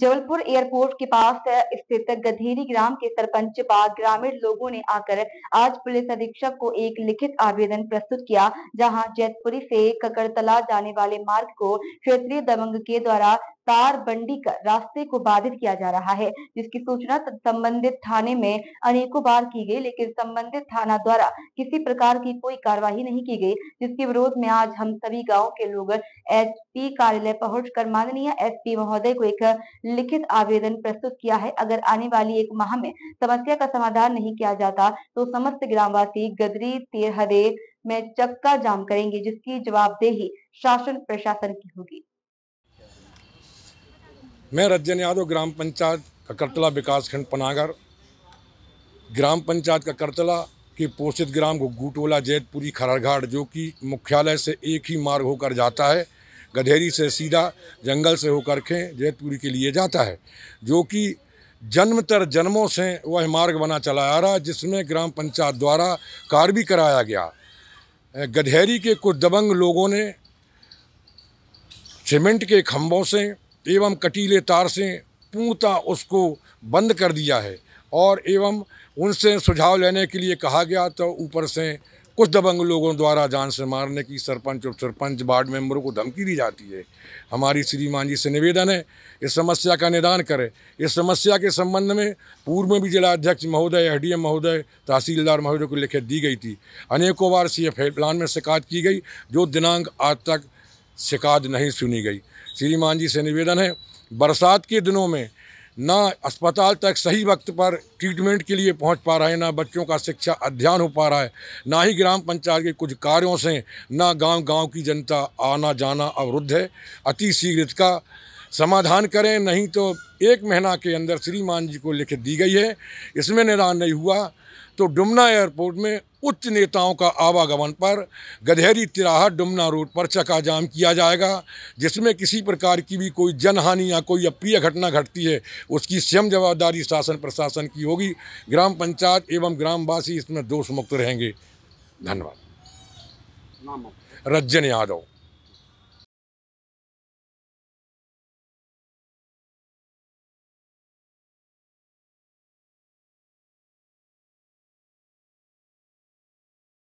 Jabalpur airport के पास स्थित गधेरी ग्राम के सरपंच व ग्रामीण लोगों ने आकर आज पुलिस अधीक्षक को एक लिखित आवेदन प्रस्तुत किया जहां जैतपुरी से ककड़तला जाने वाले मार्ग को क्षेत्रीय दबंग के द्वारा तार बंडी कर रास्ते को बाधित किया जा रहा है जिसकी सूचना संबंधित थाने में अनेकों बार की गई लेकिन संबंधित थाना द्वारा किसी प्रकार की कोई कार्यवाही नहीं की गई जिसके विरोध में आज हम सभी गाँव के लोग एच कार्यालय पहुंचकर माननीय एस महोदय को एक लिखित आवेदन प्रस्तुत किया है अगर आने वाली एक माह में समस्या का समाधान नहीं किया जाता तो समस्त ग्रामवासी गदरी तेरहदे में चक्का जाम करेंगे जिसकी जवाबदेही शासन प्रशासन की होगी मैं रज्जन यादव ग्राम पंचायत ककरतला विकासखंड पनागर ग्राम पंचायत ककरतला के पोषित ग्राम को गुटोला जैतपुरी खरड़घाट जो कि मुख्यालय से एक ही मार्ग होकर जाता है गधेरी से सीधा जंगल से होकर के जैतपुरी के लिए जाता है जो कि जन्म तर जन्मों से वह मार्ग बना चला आ रहा जिसमें ग्राम पंचायत द्वारा कार्य भी कराया गया गधेरी के कुछ दबंग लोगों ने सीमेंट के खम्भों से एवं कटीले तार से पूर्णतः उसको बंद कर दिया है और एवं उनसे सुझाव लेने के लिए कहा गया तो ऊपर से कुछ दबंग लोगों द्वारा जान से मारने की सरपंच उप सरपंच वार्ड मेंबरों को धमकी दी जाती है हमारी श्रीमान जी से निवेदन है इस समस्या का निदान करें इस समस्या के संबंध में पूर्व में भी जिला अध्यक्ष महोदय एडीएम महोदय तहसीलदार महोदय को लिखित दी गई थी अनेकों बार सी एफ हेल्पलाइन में शिकायत की गई जो दिनांक आज तक शिकायत नहीं सुनी गई श्रीमान जी से निवेदन है बरसात के दिनों में ना अस्पताल तक सही वक्त पर ट्रीटमेंट के लिए पहुंच पा रहा है ना बच्चों का शिक्षा अध्ययन हो पा रहा है ना ही ग्राम पंचायत के कुछ कार्यों से ना गांव गांव की जनता आना जाना अवरुद्ध है अति शीघ्र का समाधान करें नहीं तो एक महीना के अंदर श्रीमान जी को लिखित दी गई है इसमें निदान नहीं हुआ तो डुमना एयरपोर्ट में उच्च नेताओं का आवागमन पर गधेरी तिराहा डुमना रोड पर चका जाम किया जाएगा जिसमें किसी प्रकार की भी कोई जनहानि या कोई अप्रिय घटना घटती है उसकी स्वयं जवाबदारी शासन प्रशासन की होगी ग्राम पंचायत एवं ग्रामवासी इसमें दोष मुक्त रहेंगे धन्यवाद रज्जन यादव